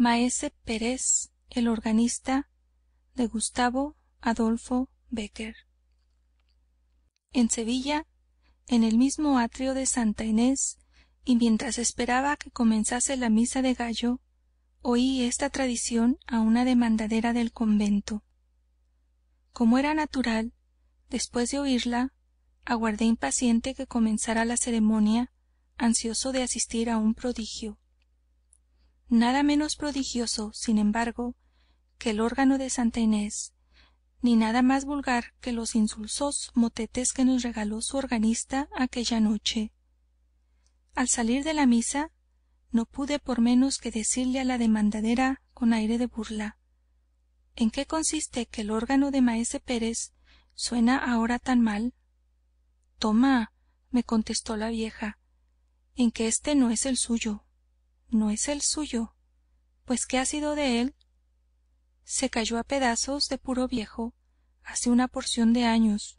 maese pérez el organista de gustavo adolfo Becker. en sevilla en el mismo atrio de santa inés y mientras esperaba que comenzase la misa de gallo oí esta tradición a una demandadera del convento como era natural después de oírla aguardé impaciente que comenzara la ceremonia ansioso de asistir a un prodigio nada menos prodigioso sin embargo que el órgano de santa inés ni nada más vulgar que los insulsos motetes que nos regaló su organista aquella noche al salir de la misa no pude por menos que decirle a la demandadera con aire de burla en qué consiste que el órgano de maese pérez suena ahora tan mal toma me contestó la vieja en que éste no es el suyo no es el suyo pues qué ha sido de él se cayó a pedazos de puro viejo hace una porción de años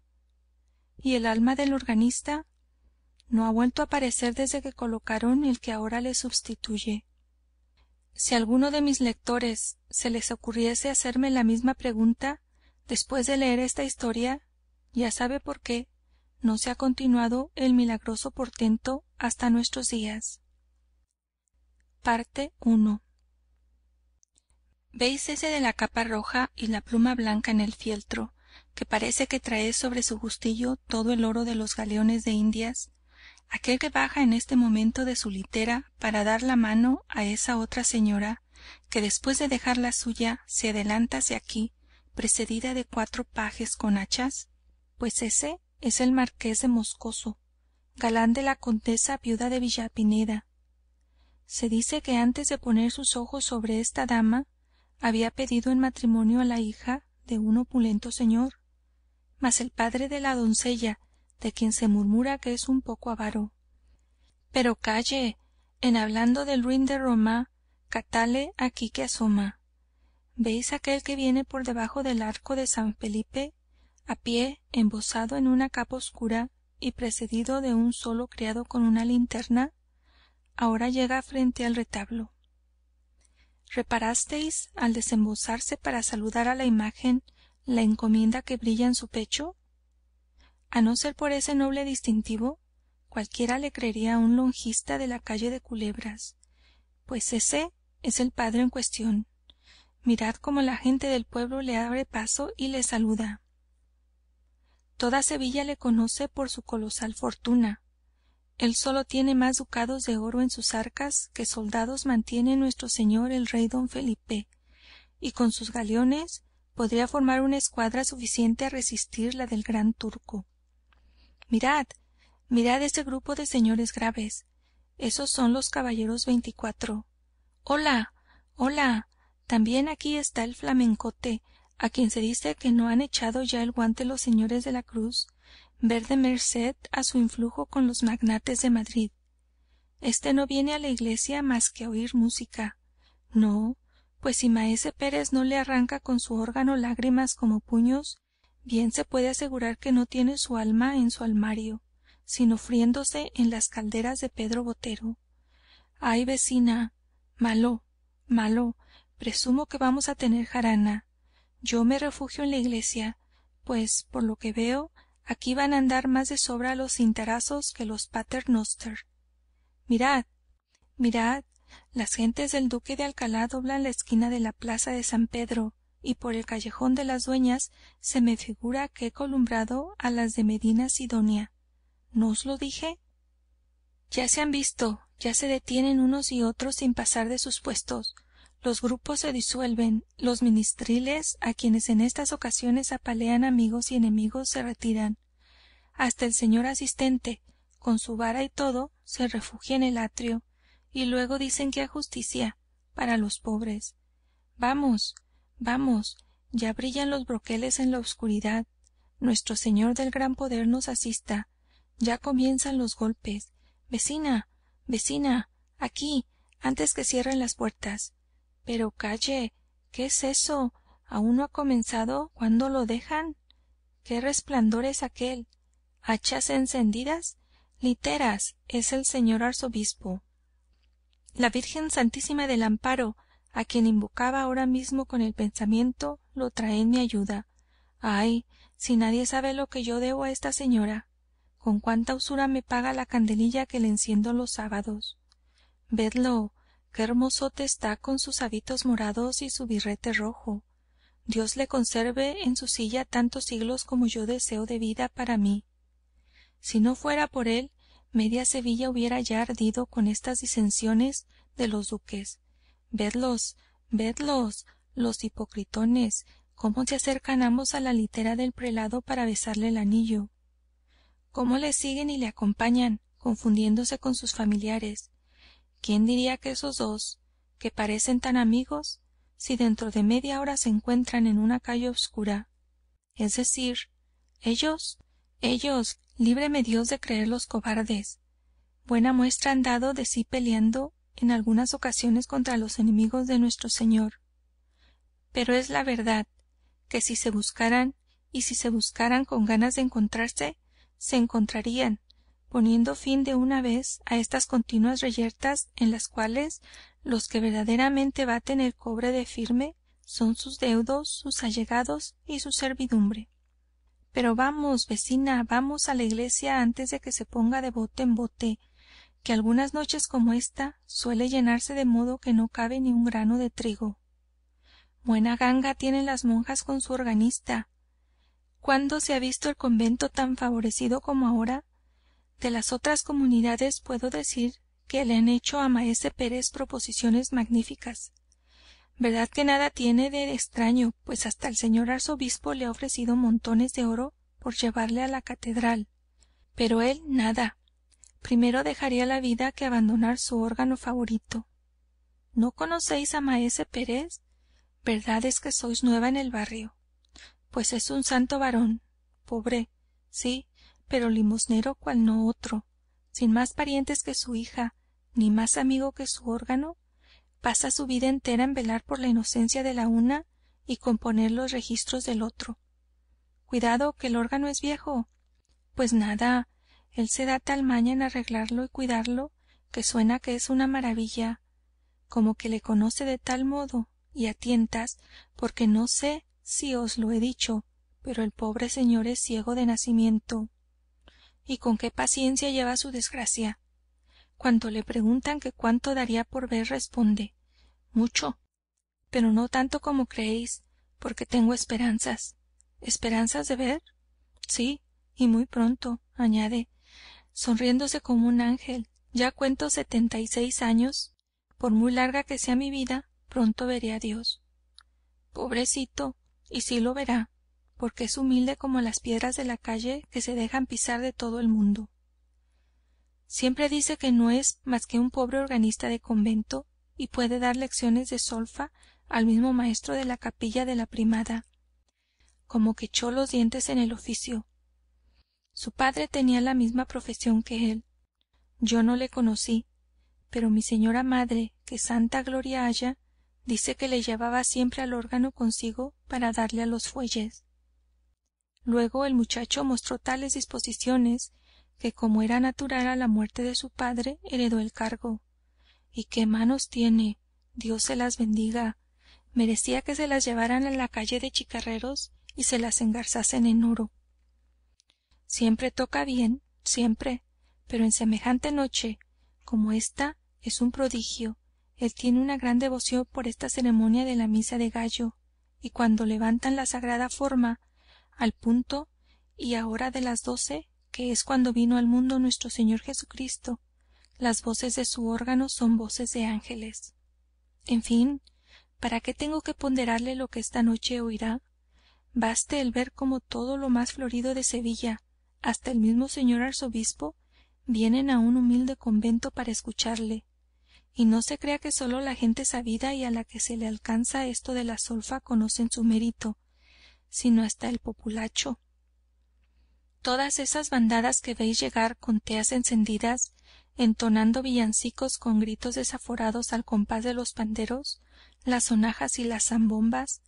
y el alma del organista no ha vuelto a aparecer desde que colocaron el que ahora le sustituye si alguno de mis lectores se les ocurriese hacerme la misma pregunta después de leer esta historia ya sabe por qué no se ha continuado el milagroso portento hasta nuestros días veis ese de la capa roja y la pluma blanca en el fieltro que parece que trae sobre su justillo todo el oro de los galeones de indias Aquel que baja en este momento de su litera para dar la mano a esa otra señora que después de dejar la suya se adelanta hacia aquí precedida de cuatro pajes con hachas pues ese es el marqués de moscoso galán de la condesa viuda de Villapineda se dice que antes de poner sus ojos sobre esta dama había pedido en matrimonio a la hija de un opulento señor mas el padre de la doncella de quien se murmura que es un poco avaro pero calle en hablando del ruin de roma catale aquí que asoma veis aquel que viene por debajo del arco de san felipe a pie embozado en una capa oscura y precedido de un solo criado con una linterna ahora llega frente al retablo reparasteis al desembozarse para saludar a la imagen la encomienda que brilla en su pecho a no ser por ese noble distintivo cualquiera le creería un longista de la calle de culebras pues ese es el padre en cuestión mirad cómo la gente del pueblo le abre paso y le saluda toda sevilla le conoce por su colosal fortuna él solo tiene más ducados de oro en sus arcas que soldados mantiene nuestro señor el rey don felipe y con sus galeones podría formar una escuadra suficiente a resistir la del gran turco mirad mirad ese grupo de señores graves esos son los caballeros veinticuatro hola hola también aquí está el flamencote a quien se dice que no han echado ya el guante los señores de la cruz ver de merced a su influjo con los magnates de madrid este no viene a la iglesia más que a oír música no pues si maese pérez no le arranca con su órgano lágrimas como puños bien se puede asegurar que no tiene su alma en su almario sino friéndose en las calderas de pedro botero ay vecina malo malo presumo que vamos a tener jarana yo me refugio en la iglesia pues por lo que veo aquí van a andar más de sobra los cintarazos que los paternoster. mirad mirad las gentes del duque de alcalá doblan la esquina de la plaza de san pedro y por el callejón de las dueñas se me figura que he columbrado a las de medina sidonia no os lo dije ya se han visto ya se detienen unos y otros sin pasar de sus puestos los grupos se disuelven los ministriles a quienes en estas ocasiones apalean amigos y enemigos se retiran hasta el señor asistente con su vara y todo se refugia en el atrio y luego dicen que hay justicia para los pobres vamos vamos ya brillan los broqueles en la oscuridad nuestro señor del gran poder nos asista ya comienzan los golpes vecina vecina aquí antes que cierren las puertas pero calle qué es eso aún no ha comenzado cuándo lo dejan qué resplandor es aquel! hachas encendidas literas es el señor arzobispo la virgen santísima del amparo a quien invocaba ahora mismo con el pensamiento lo trae en mi ayuda ay si nadie sabe lo que yo debo a esta señora con cuánta usura me paga la candelilla que le enciendo los sábados vedlo qué hermosote está con sus hábitos morados y su birrete rojo dios le conserve en su silla tantos siglos como yo deseo de vida para mí si no fuera por él media sevilla hubiera ya ardido con estas disensiones de los duques vedlos vedlos los hipocritones cómo se acercan ambos a la litera del prelado para besarle el anillo cómo le siguen y le acompañan confundiéndose con sus familiares quién diría que esos dos que parecen tan amigos si dentro de media hora se encuentran en una calle oscura? es decir ellos ellos líbreme dios de creerlos cobardes buena muestra han dado de sí peleando en algunas ocasiones contra los enemigos de nuestro señor pero es la verdad que si se buscaran y si se buscaran con ganas de encontrarse se encontrarían poniendo fin de una vez a estas continuas reyertas en las cuales los que verdaderamente baten el cobre de firme son sus deudos sus allegados y su servidumbre pero vamos vecina vamos a la iglesia antes de que se ponga de bote en bote que algunas noches como esta suele llenarse de modo que no cabe ni un grano de trigo buena ganga tienen las monjas con su organista cuándo se ha visto el convento tan favorecido como ahora de las otras comunidades puedo decir que le han hecho a maese pérez proposiciones magníficas verdad que nada tiene de extraño pues hasta el señor arzobispo le ha ofrecido montones de oro por llevarle a la catedral pero él nada primero dejaría la vida que abandonar su órgano favorito no conocéis a maese pérez verdad es que sois nueva en el barrio pues es un santo varón pobre sí pero limosnero cual no otro sin más parientes que su hija ni más amigo que su órgano pasa su vida entera en velar por la inocencia de la una y componer los registros del otro cuidado que el órgano es viejo pues nada él se da tal maña en arreglarlo y cuidarlo que suena que es una maravilla como que le conoce de tal modo y a tientas porque no sé si os lo he dicho pero el pobre señor es ciego de nacimiento y con qué paciencia lleva su desgracia cuando le preguntan que cuánto daría por ver responde mucho pero no tanto como creéis porque tengo esperanzas esperanzas de ver sí y muy pronto añade sonriéndose como un ángel ya cuento setenta y seis años por muy larga que sea mi vida pronto veré a dios pobrecito y sí lo verá porque es humilde como las piedras de la calle que se dejan pisar de todo el mundo siempre dice que no es más que un pobre organista de convento y puede dar lecciones de solfa al mismo maestro de la capilla de la primada como que echó los dientes en el oficio su padre tenía la misma profesión que él yo no le conocí pero mi señora madre que santa gloria haya dice que le llevaba siempre al órgano consigo para darle a los fuelles luego el muchacho mostró tales disposiciones que como era natural a la muerte de su padre heredó el cargo y qué manos tiene dios se las bendiga merecía que se las llevaran a la calle de chicarreros y se las engarzasen en oro siempre toca bien siempre pero en semejante noche como esta es un prodigio él tiene una gran devoción por esta ceremonia de la misa de gallo y cuando levantan la sagrada forma al punto y ahora hora de las doce que es cuando vino al mundo nuestro señor jesucristo las voces de su órgano son voces de ángeles en fin para qué tengo que ponderarle lo que esta noche oirá baste el ver cómo todo lo más florido de sevilla hasta el mismo señor arzobispo vienen a un humilde convento para escucharle y no se crea que sólo la gente sabida y a la que se le alcanza esto de la solfa conocen su mérito sino hasta el populacho todas esas bandadas que veis llegar con teas encendidas entonando villancicos con gritos desaforados al compás de los panderos las sonajas y las zambombas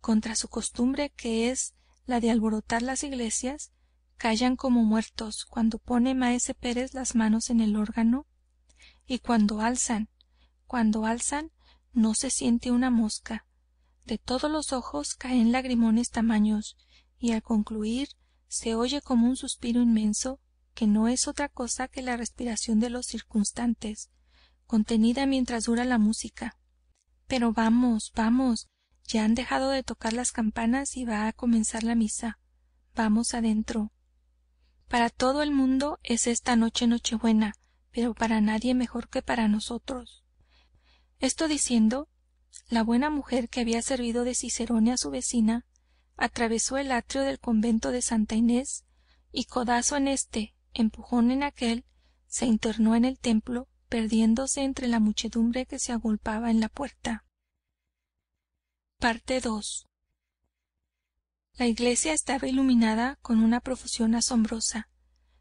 contra su costumbre que es la de alborotar las iglesias callan como muertos cuando pone maese pérez las manos en el órgano y cuando alzan cuando alzan no se siente una mosca de todos los ojos caen lagrimones tamaños y al concluir se oye como un suspiro inmenso que no es otra cosa que la respiración de los circunstantes contenida mientras dura la música pero vamos vamos ya han dejado de tocar las campanas y va a comenzar la misa vamos adentro para todo el mundo es esta noche nochebuena pero para nadie mejor que para nosotros esto diciendo la buena mujer que había servido de cicerone a su vecina atravesó el atrio del convento de santa inés y codazo en este, empujón en aquel, se internó en el templo perdiéndose entre la muchedumbre que se agolpaba en la puerta ii la iglesia estaba iluminada con una profusión asombrosa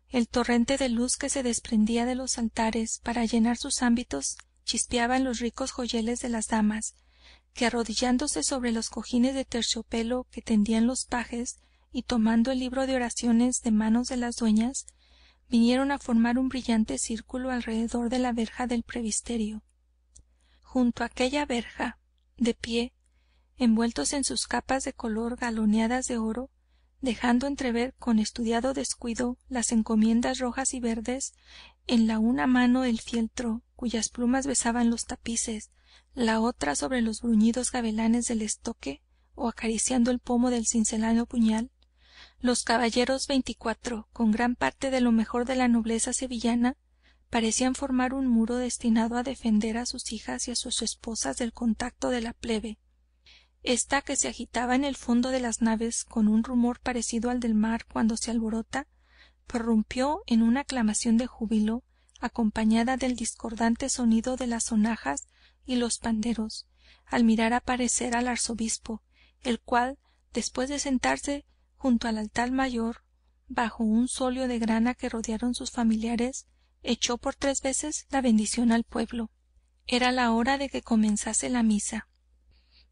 el torrente de luz que se desprendía de los altares para llenar sus ámbitos chispeaba en los ricos joyeles de las damas que arrodillándose sobre los cojines de terciopelo que tendían los pajes y tomando el libro de oraciones de manos de las dueñas vinieron a formar un brillante círculo alrededor de la verja del previsterio. junto a aquella verja de pie envueltos en sus capas de color galoneadas de oro dejando entrever con estudiado descuido las encomiendas rojas y verdes en la una mano el fieltro cuyas plumas besaban los tapices la otra sobre los bruñidos gavelanes del estoque o acariciando el pomo del cincelado puñal los caballeros veinticuatro con gran parte de lo mejor de la nobleza sevillana parecían formar un muro destinado a defender a sus hijas y a sus esposas del contacto de la plebe Esta, que se agitaba en el fondo de las naves con un rumor parecido al del mar cuando se alborota prorrumpió en una aclamación de júbilo acompañada del discordante sonido de las sonajas y los panderos al mirar aparecer al arzobispo el cual después de sentarse junto al altar mayor bajo un solio de grana que rodearon sus familiares echó por tres veces la bendición al pueblo era la hora de que comenzase la misa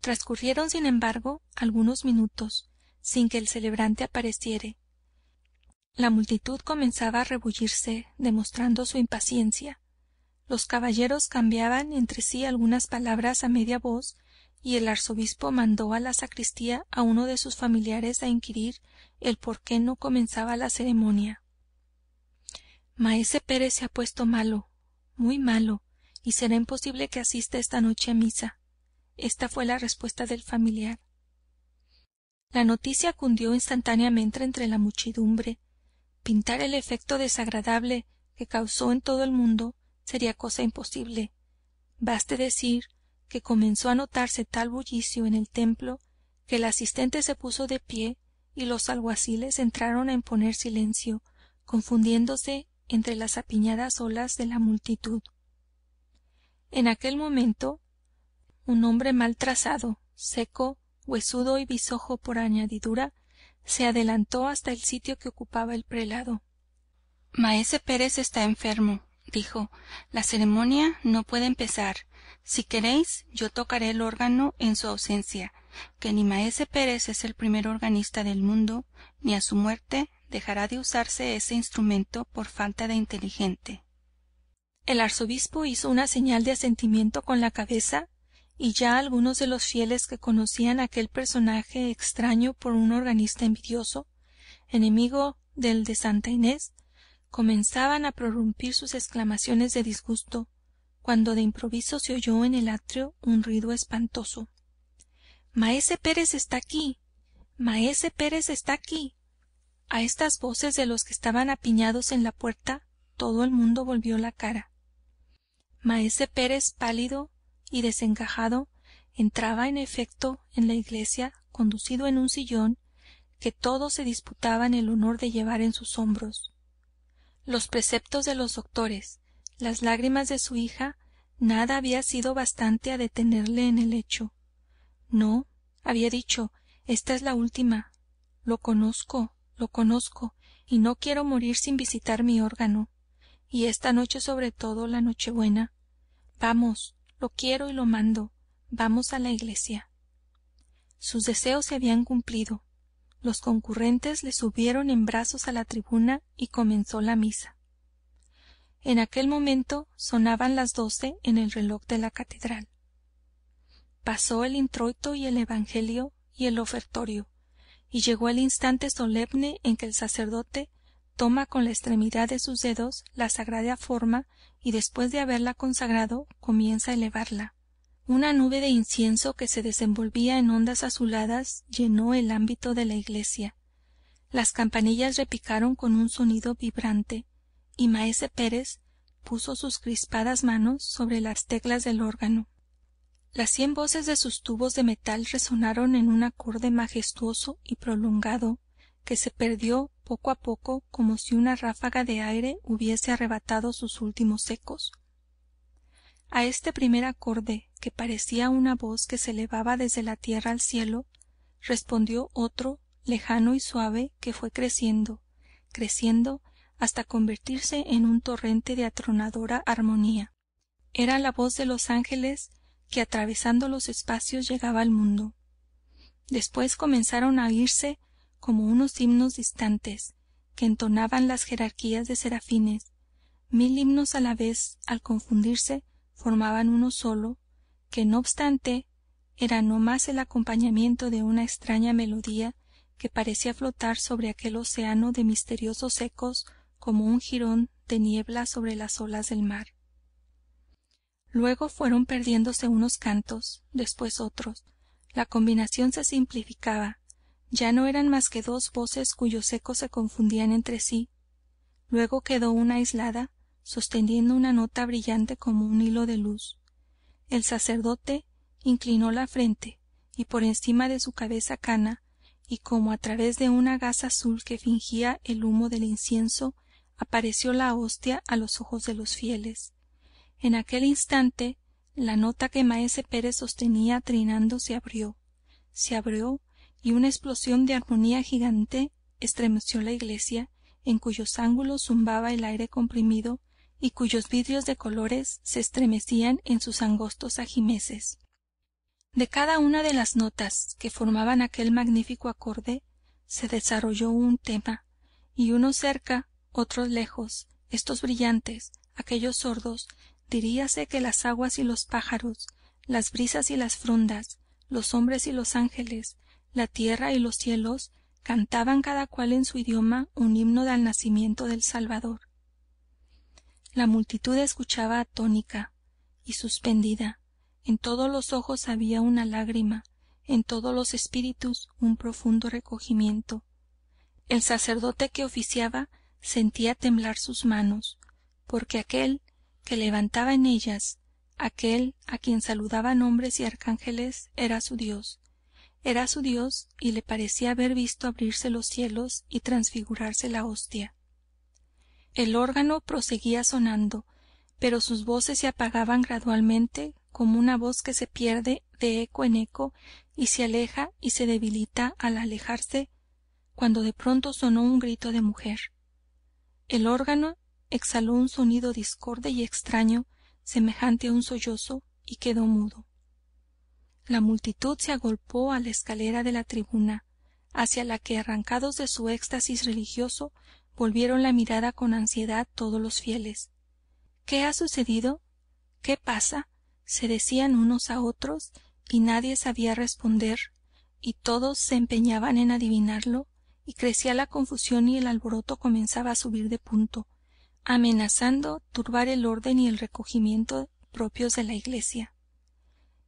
transcurrieron sin embargo algunos minutos sin que el celebrante apareciere la multitud comenzaba a rebullirse demostrando su impaciencia los caballeros cambiaban entre sí algunas palabras a media voz y el arzobispo mandó a la sacristía a uno de sus familiares a inquirir el por qué no comenzaba la ceremonia maese pérez se ha puesto malo muy malo y será imposible que asista esta noche a misa esta fue la respuesta del familiar la noticia cundió instantáneamente entre la muchedumbre pintar el efecto desagradable que causó en todo el mundo sería cosa imposible baste decir que comenzó a notarse tal bullicio en el templo que el asistente se puso de pie y los alguaciles entraron a imponer silencio confundiéndose entre las apiñadas olas de la multitud en aquel momento un hombre mal trazado seco huesudo y bisojo por añadidura se adelantó hasta el sitio que ocupaba el prelado maese pérez está enfermo dijo la ceremonia no puede empezar si queréis yo tocaré el órgano en su ausencia que ni maese pérez es el primer organista del mundo ni a su muerte dejará de usarse ese instrumento por falta de inteligente el arzobispo hizo una señal de asentimiento con la cabeza y ya algunos de los fieles que conocían a aquel personaje extraño por un organista envidioso enemigo del de santa inés comenzaban a prorrumpir sus exclamaciones de disgusto cuando de improviso se oyó en el atrio un ruido espantoso maese pérez está aquí maese pérez está aquí a estas voces de los que estaban apiñados en la puerta todo el mundo volvió la cara maese pérez pálido y desencajado entraba en efecto en la iglesia conducido en un sillón que todos se disputaban el honor de llevar en sus hombros los preceptos de los doctores las lágrimas de su hija nada había sido bastante a detenerle en el lecho no había dicho esta es la última lo conozco lo conozco y no quiero morir sin visitar mi órgano y esta noche sobre todo la noche buena. vamos lo quiero y lo mando vamos a la iglesia sus deseos se habían cumplido los concurrentes le subieron en brazos a la tribuna y comenzó la misa en aquel momento sonaban las doce en el reloj de la catedral pasó el introito y el evangelio y el ofertorio y llegó el instante solemne en que el sacerdote toma con la extremidad de sus dedos la sagrada forma y después de haberla consagrado comienza a elevarla una nube de incienso que se desenvolvía en ondas azuladas llenó el ámbito de la iglesia las campanillas repicaron con un sonido vibrante y maese pérez puso sus crispadas manos sobre las teclas del órgano las cien voces de sus tubos de metal resonaron en un acorde majestuoso y prolongado que se perdió poco a poco como si una ráfaga de aire hubiese arrebatado sus últimos ecos a este primer acorde que parecía una voz que se elevaba desde la tierra al cielo respondió otro lejano y suave que fue creciendo creciendo hasta convertirse en un torrente de atronadora armonía era la voz de los ángeles que atravesando los espacios llegaba al mundo después comenzaron a irse como unos himnos distantes que entonaban las jerarquías de serafines mil himnos a la vez al confundirse formaban uno solo que no obstante era no más el acompañamiento de una extraña melodía que parecía flotar sobre aquel océano de misteriosos ecos como un jirón de niebla sobre las olas del mar luego fueron perdiéndose unos cantos después otros la combinación se simplificaba ya no eran más que dos voces cuyos ecos se confundían entre sí luego quedó una aislada sosteniendo una nota brillante como un hilo de luz el sacerdote inclinó la frente y por encima de su cabeza cana y como a través de una gasa azul que fingía el humo del incienso apareció la hostia a los ojos de los fieles en aquel instante la nota que maese pérez sostenía trinando se abrió se abrió y una explosión de armonía gigante estremeció la iglesia en cuyos ángulos zumbaba el aire comprimido y cuyos vidrios de colores se estremecían en sus angostos ajimeces de cada una de las notas que formaban aquel magnífico acorde se desarrolló un tema y unos cerca otros lejos estos brillantes aquellos sordos diríase que las aguas y los pájaros las brisas y las frondas los hombres y los ángeles la tierra y los cielos cantaban cada cual en su idioma un himno del nacimiento del Salvador. La multitud escuchaba atónica y suspendida. En todos los ojos había una lágrima, en todos los espíritus un profundo recogimiento. El sacerdote que oficiaba sentía temblar sus manos, porque aquel que levantaba en ellas, aquel a quien saludaban hombres y arcángeles, era su Dios, era su dios y le parecía haber visto abrirse los cielos y transfigurarse la hostia el órgano proseguía sonando pero sus voces se apagaban gradualmente como una voz que se pierde de eco en eco y se aleja y se debilita al alejarse cuando de pronto sonó un grito de mujer el órgano exhaló un sonido discorde y extraño semejante a un sollozo y quedó mudo la multitud se agolpó a la escalera de la tribuna hacia la que arrancados de su éxtasis religioso volvieron la mirada con ansiedad todos los fieles qué ha sucedido qué pasa se decían unos a otros y nadie sabía responder y todos se empeñaban en adivinarlo y crecía la confusión y el alboroto comenzaba a subir de punto amenazando turbar el orden y el recogimiento propios de la iglesia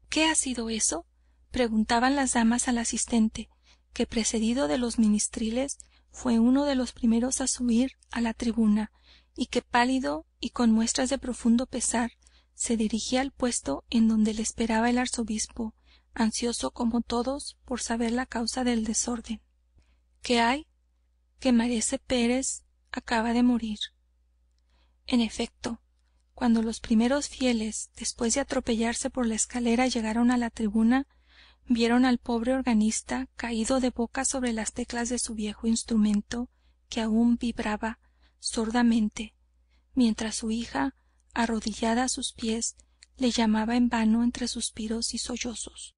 qué ha sido eso preguntaban las damas al asistente que precedido de los ministriles fue uno de los primeros a subir a la tribuna y que pálido y con muestras de profundo pesar se dirigía al puesto en donde le esperaba el arzobispo ansioso como todos por saber la causa del desorden qué hay que maese pérez acaba de morir en efecto cuando los primeros fieles después de atropellarse por la escalera llegaron a la tribuna vieron al pobre organista caído de boca sobre las teclas de su viejo instrumento que aún vibraba sordamente mientras su hija arrodillada a sus pies le llamaba en vano entre suspiros y sollozos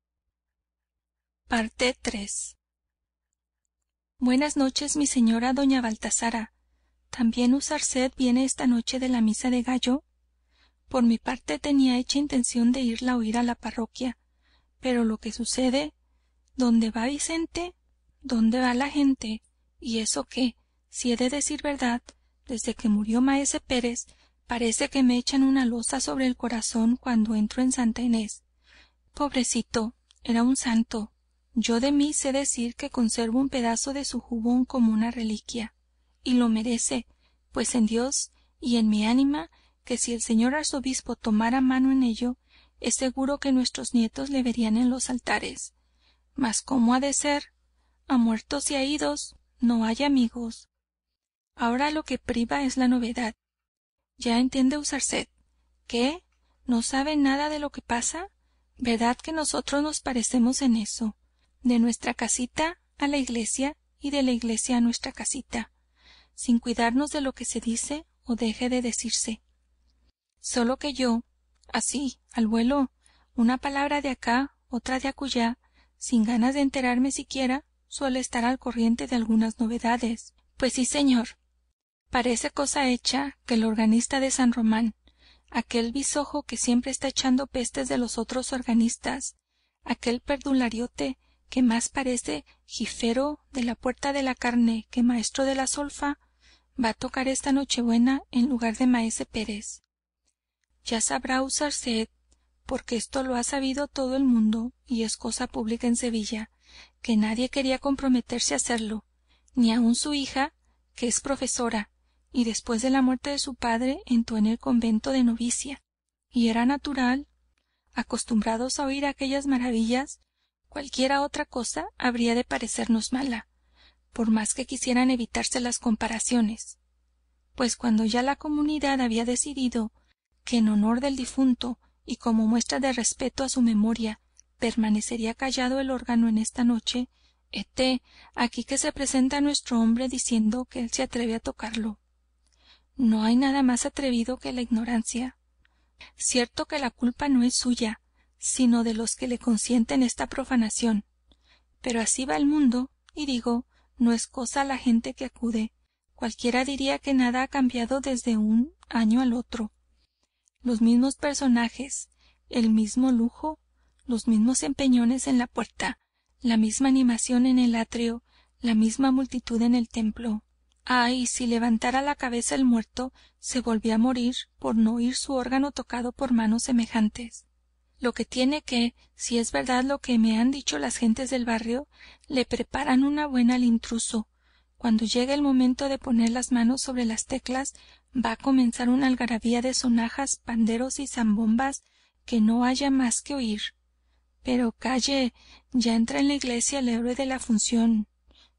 buenas noches mi señora doña baltasara también usarced viene esta noche de la misa de gallo por mi parte tenía hecha intención de irla a oír a la parroquia pero lo que sucede dónde va vicente dónde va la gente y eso que si he de decir verdad desde que murió maese pérez parece que me echan una losa sobre el corazón cuando entro en santa inés pobrecito era un santo yo de mí sé decir que conservo un pedazo de su jubón como una reliquia y lo merece pues en dios y en mi ánima que si el señor arzobispo tomara mano en ello es seguro que nuestros nietos le verían en los altares mas cómo ha de ser a muertos y a idos no hay amigos ahora lo que priva es la novedad ya entiende usarced qué no sabe nada de lo que pasa verdad que nosotros nos parecemos en eso de nuestra casita a la iglesia y de la iglesia a nuestra casita sin cuidarnos de lo que se dice o deje de decirse sólo que yo así al vuelo una palabra de acá otra de acullá sin ganas de enterarme siquiera suele estar al corriente de algunas novedades pues sí señor parece cosa hecha que el organista de san román aquel bisojo que siempre está echando pestes de los otros organistas aquel perdulariote que más parece jifero de la puerta de la carne que maestro de la solfa va a tocar esta nochebuena en lugar de maese pérez ya sabrá usar sed porque esto lo ha sabido todo el mundo y es cosa pública en sevilla que nadie quería comprometerse a hacerlo ni aun su hija que es profesora y después de la muerte de su padre entró en el convento de novicia y era natural acostumbrados a oír aquellas maravillas cualquiera otra cosa habría de parecernos mala por más que quisieran evitarse las comparaciones pues cuando ya la comunidad había decidido que en honor del difunto y como muestra de respeto a su memoria permanecería callado el órgano en esta noche hete aquí que se presenta nuestro hombre diciendo que él se atreve a tocarlo no hay nada más atrevido que la ignorancia cierto que la culpa no es suya sino de los que le consienten esta profanación pero así va el mundo y digo no es cosa la gente que acude cualquiera diría que nada ha cambiado desde un año al otro los mismos personajes el mismo lujo los mismos empeñones en la puerta la misma animación en el atrio la misma multitud en el templo ay si levantara la cabeza el muerto se volvía a morir por no oír su órgano tocado por manos semejantes lo que tiene que si es verdad lo que me han dicho las gentes del barrio le preparan una buena al intruso cuando llega el momento de poner las manos sobre las teclas va a comenzar una algarabía de sonajas panderos y zambombas que no haya más que oír pero calle ya entra en la iglesia el héroe de la función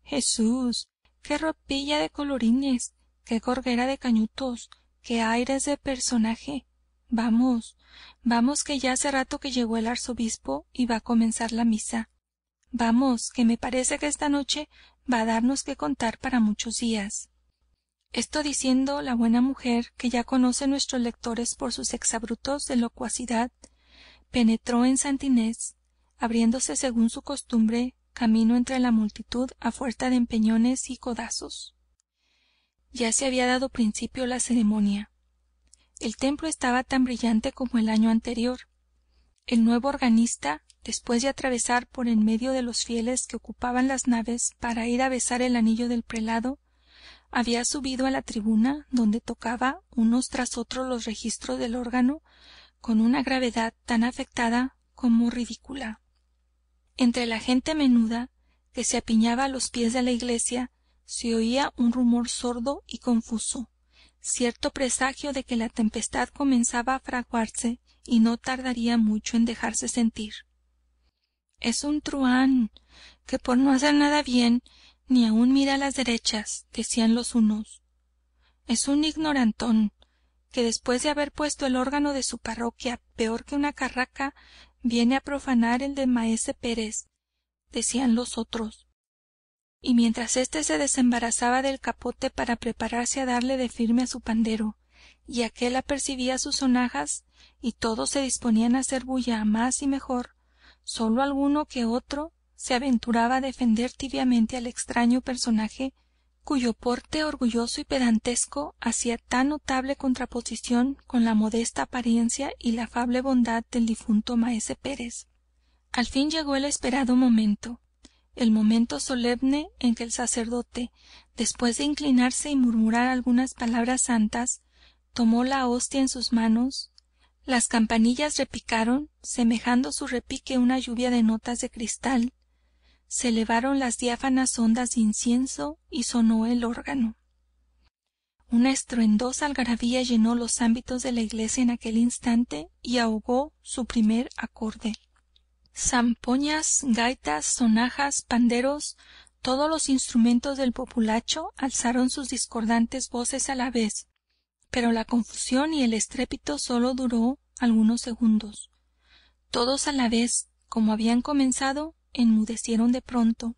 jesús qué ropilla de colorines qué gorguera de cañutos qué aires de personaje vamos vamos que ya hace rato que llegó el arzobispo y va a comenzar la misa vamos que me parece que esta noche va a darnos que contar para muchos días esto diciendo la buena mujer que ya conoce nuestros lectores por sus exabrutos de locuacidad penetró en Santinés, abriéndose según su costumbre camino entre la multitud a fuerza de empeñones y codazos ya se había dado principio la ceremonia el templo estaba tan brillante como el año anterior el nuevo organista después de atravesar por en medio de los fieles que ocupaban las naves para ir a besar el anillo del prelado había subido a la tribuna donde tocaba unos tras otros los registros del órgano con una gravedad tan afectada como ridícula entre la gente menuda que se apiñaba a los pies de la iglesia se oía un rumor sordo y confuso cierto presagio de que la tempestad comenzaba a fraguarse y no tardaría mucho en dejarse sentir es un truán! que por no hacer nada bien ni aun mira las derechas decían los unos es un ignorantón que después de haber puesto el órgano de su parroquia peor que una carraca viene a profanar el de maese pérez decían los otros y mientras éste se desembarazaba del capote para prepararse a darle de firme a su pandero y aquél apercibía sus sonajas y todos se disponían a hacer bulla más y mejor sólo alguno que otro se aventuraba a defender tibiamente al extraño personaje cuyo porte orgulloso y pedantesco hacía tan notable contraposición con la modesta apariencia y la afable bondad del difunto maese pérez al fin llegó el esperado momento el momento solemne en que el sacerdote después de inclinarse y murmurar algunas palabras santas tomó la hostia en sus manos las campanillas repicaron semejando su repique una lluvia de notas de cristal se elevaron las diáfanas ondas de incienso y sonó el órgano una estruendosa algarabía llenó los ámbitos de la iglesia en aquel instante y ahogó su primer acorde zampoñas gaitas sonajas panderos todos los instrumentos del populacho alzaron sus discordantes voces a la vez pero la confusión y el estrépito sólo duró algunos segundos todos a la vez como habían comenzado enmudecieron de pronto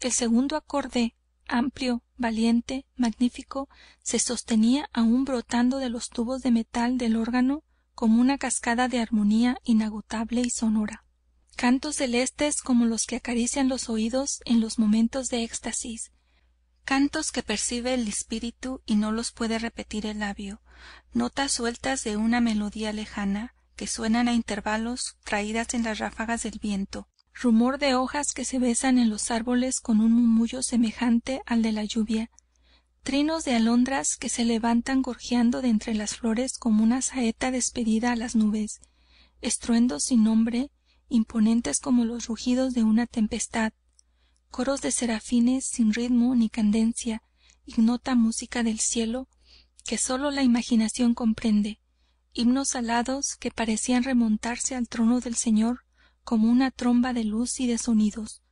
el segundo acorde amplio valiente magnífico se sostenía aún brotando de los tubos de metal del órgano como una cascada de armonía inagotable y sonora cantos celestes como los que acarician los oídos en los momentos de éxtasis cantos que percibe el espíritu y no los puede repetir el labio notas sueltas de una melodía lejana que suenan a intervalos traídas en las ráfagas del viento rumor de hojas que se besan en los árboles con un murmullo semejante al de la lluvia trinos de alondras que se levantan gorjeando de entre las flores como una saeta despedida a las nubes estruendos sin nombre imponentes como los rugidos de una tempestad coros de serafines sin ritmo ni candencia ignota música del cielo que sólo la imaginación comprende himnos alados que parecían remontarse al trono del señor como una tromba de luz y de sonidos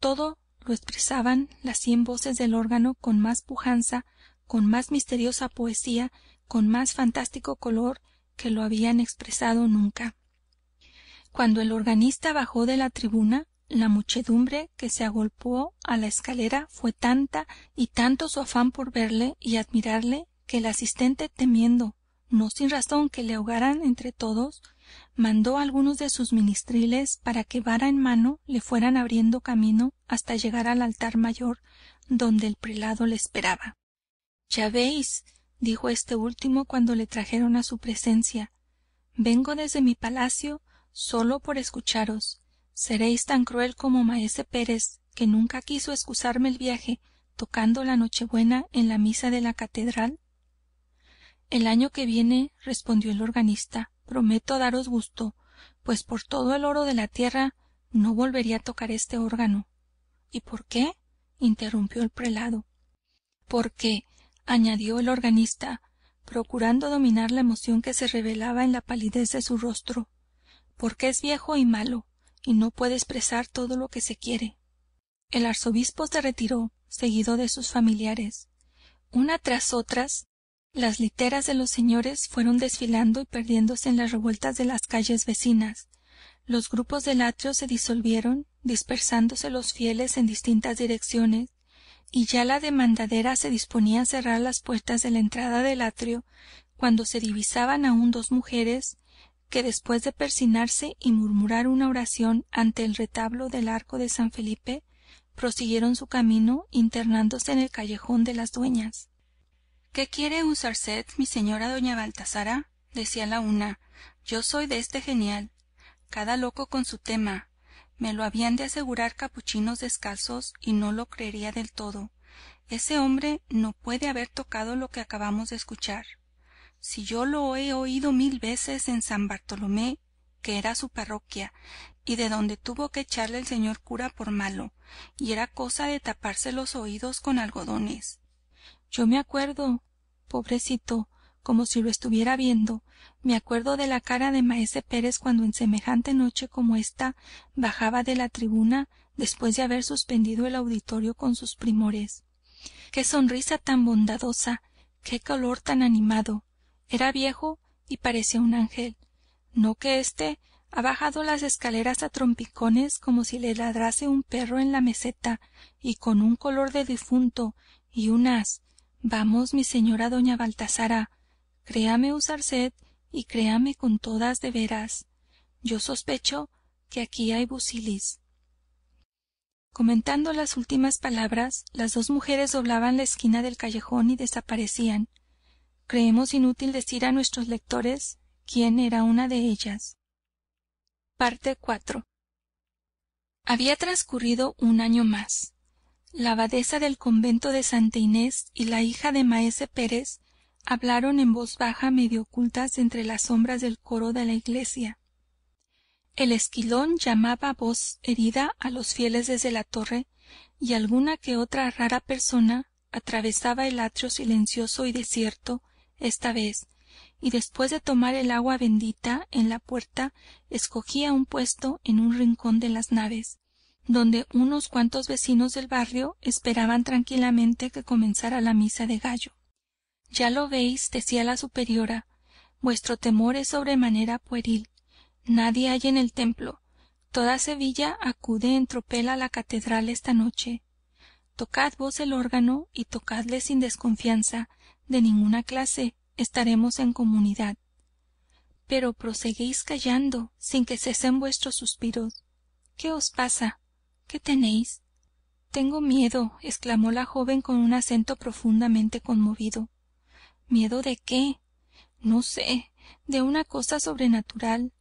todo lo expresaban las cien voces del órgano con más pujanza con más misteriosa poesía con más fantástico color que lo habían expresado nunca cuando el organista bajó de la tribuna la muchedumbre que se agolpó a la escalera fue tanta y tanto su afán por verle y admirarle que el asistente temiendo no sin razón que le ahogaran entre todos mandó algunos de sus ministriles para que vara en mano le fueran abriendo camino hasta llegar al altar mayor donde el prelado le esperaba ya veis dijo este último cuando le trajeron a su presencia vengo desde mi palacio sólo por escucharos seréis tan cruel como maese pérez que nunca quiso excusarme el viaje tocando la nochebuena en la misa de la catedral el año que viene respondió el organista prometo daros gusto pues por todo el oro de la tierra no volvería a tocar este órgano y por qué interrumpió el prelado porque añadió el organista procurando dominar la emoción que se revelaba en la palidez de su rostro porque es viejo y malo y no puede expresar todo lo que se quiere el arzobispo se retiró seguido de sus familiares una tras otras las literas de los señores fueron desfilando y perdiéndose en las revueltas de las calles vecinas los grupos del atrio se disolvieron dispersándose los fieles en distintas direcciones y ya la demandadera se disponía a cerrar las puertas de la entrada del atrio cuando se divisaban aún dos mujeres que después de persinarse y murmurar una oración ante el retablo del arco de san felipe prosiguieron su camino internándose en el callejón de las dueñas qué quiere usarced mi señora doña baltasara decía la una yo soy de este genial cada loco con su tema me lo habían de asegurar capuchinos descalzos y no lo creería del todo ese hombre no puede haber tocado lo que acabamos de escuchar si yo lo he oído mil veces en san bartolomé que era su parroquia y de donde tuvo que echarle el señor cura por malo y era cosa de taparse los oídos con algodones yo me acuerdo pobrecito como si lo estuviera viendo me acuerdo de la cara de maese pérez cuando en semejante noche como ésta bajaba de la tribuna después de haber suspendido el auditorio con sus primores qué sonrisa tan bondadosa qué color tan animado era viejo y parecía un ángel no que éste ha bajado las escaleras a trompicones como si le ladrase un perro en la meseta y con un color de difunto y unas vamos mi señora doña baltasara créame usarced y créame con todas de veras yo sospecho que aquí hay busilis comentando las últimas palabras las dos mujeres doblaban la esquina del callejón y desaparecían creemos inútil decir a nuestros lectores quién era una de ellas parte había transcurrido un año más la abadesa del convento de santa inés y la hija de maese pérez hablaron en voz baja medio ocultas entre las sombras del coro de la iglesia el esquilón llamaba voz herida a los fieles desde la torre y alguna que otra rara persona atravesaba el atrio silencioso y desierto esta vez y después de tomar el agua bendita en la puerta escogía un puesto en un rincón de las naves donde unos cuantos vecinos del barrio esperaban tranquilamente que comenzara la misa de gallo ya lo veis decía la superiora vuestro temor es sobremanera pueril nadie hay en el templo toda sevilla acude en tropel a la catedral esta noche tocad vos el órgano y tocadle sin desconfianza de ninguna clase estaremos en comunidad pero proseguís callando sin que cesen vuestros suspiros qué os pasa qué tenéis tengo miedo exclamó la joven con un acento profundamente conmovido miedo de qué no sé de una cosa sobrenatural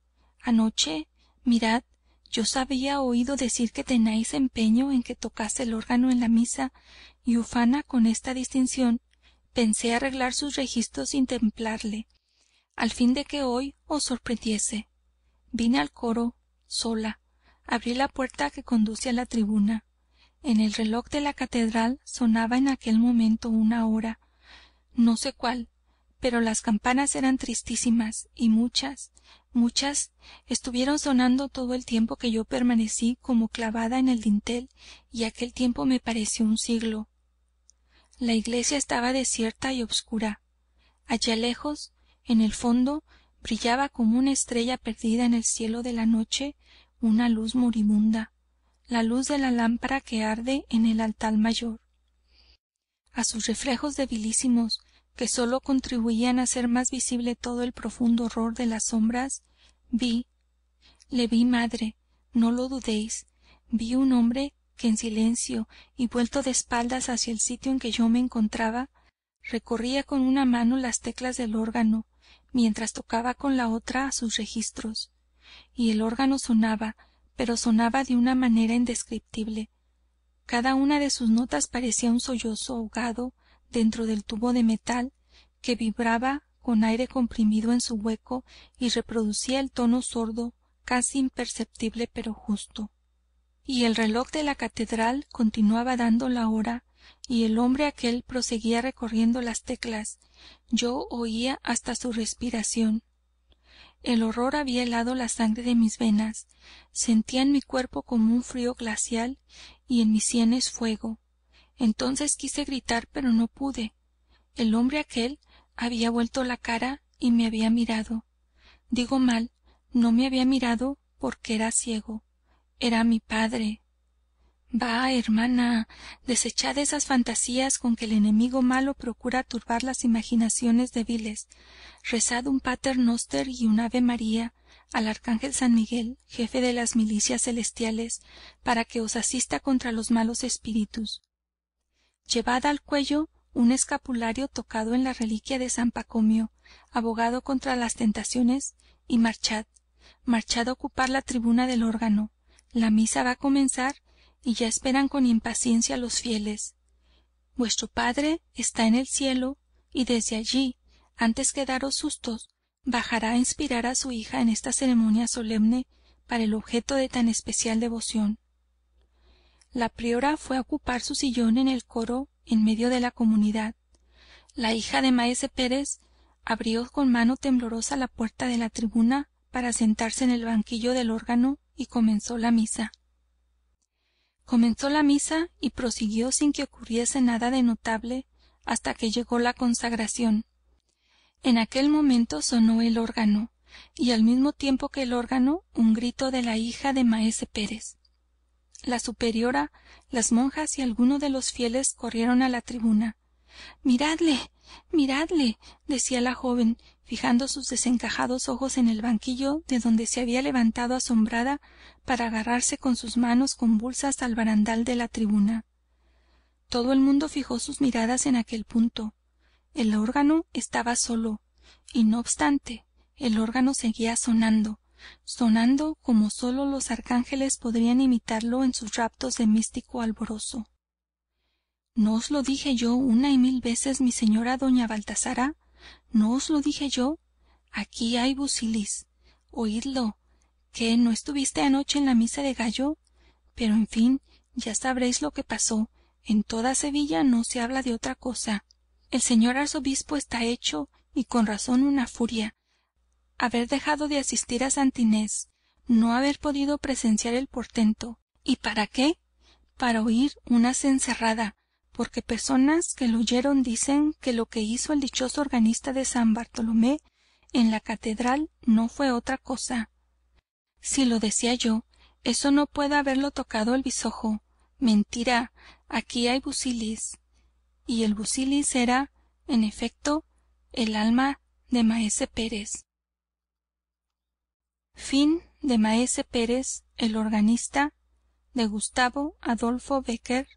anoche mirad yo os había oído decir que tenéis empeño en que tocase el órgano en la misa y ufana con esta distinción pensé arreglar sus registros sin templarle al fin de que hoy os sorprendiese vine al coro sola abrí la puerta que conduce a la tribuna en el reloj de la catedral sonaba en aquel momento una hora no sé cuál pero las campanas eran tristísimas y muchas muchas estuvieron sonando todo el tiempo que yo permanecí como clavada en el dintel y aquel tiempo me pareció un siglo la iglesia estaba desierta y obscura allá lejos en el fondo brillaba como una estrella perdida en el cielo de la noche una luz moribunda la luz de la lámpara que arde en el altar mayor a sus reflejos debilísimos que sólo contribuían a hacer más visible todo el profundo horror de las sombras vi le vi madre no lo dudéis vi un hombre que en silencio y vuelto de espaldas hacia el sitio en que yo me encontraba recorría con una mano las teclas del órgano mientras tocaba con la otra sus registros y el órgano sonaba pero sonaba de una manera indescriptible cada una de sus notas parecía un sollozo ahogado dentro del tubo de metal que vibraba con aire comprimido en su hueco y reproducía el tono sordo casi imperceptible pero justo y el reloj de la catedral continuaba dando la hora y el hombre aquel proseguía recorriendo las teclas yo oía hasta su respiración el horror había helado la sangre de mis venas sentía en mi cuerpo como un frío glacial y en mis sienes fuego entonces quise gritar pero no pude el hombre aquel había vuelto la cara y me había mirado digo mal no me había mirado porque era ciego era mi padre ¡Va, hermana desechad esas fantasías con que el enemigo malo procura turbar las imaginaciones débiles rezad un pater noster y un ave maría al arcángel san miguel jefe de las milicias celestiales para que os asista contra los malos espíritus llevad al cuello un escapulario tocado en la reliquia de san pacomio abogado contra las tentaciones y marchad marchad a ocupar la tribuna del órgano la misa va a comenzar y ya esperan con impaciencia los fieles vuestro padre está en el cielo y desde allí antes que daros sustos bajará a inspirar a su hija en esta ceremonia solemne para el objeto de tan especial devoción la priora fue a ocupar su sillón en el coro en medio de la comunidad la hija de maese pérez abrió con mano temblorosa la puerta de la tribuna para sentarse en el banquillo del órgano y comenzó la misa comenzó la misa y prosiguió sin que ocurriese nada de notable hasta que llegó la consagración en aquel momento sonó el órgano y al mismo tiempo que el órgano un grito de la hija de maese pérez la superiora las monjas y algunos de los fieles corrieron a la tribuna miradle miradle decía la joven fijando sus desencajados ojos en el banquillo de donde se había levantado asombrada para agarrarse con sus manos convulsas al barandal de la tribuna todo el mundo fijó sus miradas en aquel punto el órgano estaba solo y no obstante el órgano seguía sonando sonando como sólo los arcángeles podrían imitarlo en sus raptos de místico alboroso no os lo dije yo una y mil veces mi señora doña baltasara no os lo dije yo aquí hay busilis oídlo qué no estuviste anoche en la misa de gallo pero en fin ya sabréis lo que pasó en toda sevilla no se habla de otra cosa el señor arzobispo está hecho y con razón una furia haber dejado de asistir a santinés no haber podido presenciar el portento y para qué para oír una cencerrada porque personas que lo oyeron dicen que lo que hizo el dichoso organista de san bartolomé en la catedral no fue otra cosa si lo decía yo eso no puede haberlo tocado el bisojo mentira aquí hay busilis y el busilis era en efecto el alma de maese pérez fin de maese pérez el organista de gustavo adolfo Becker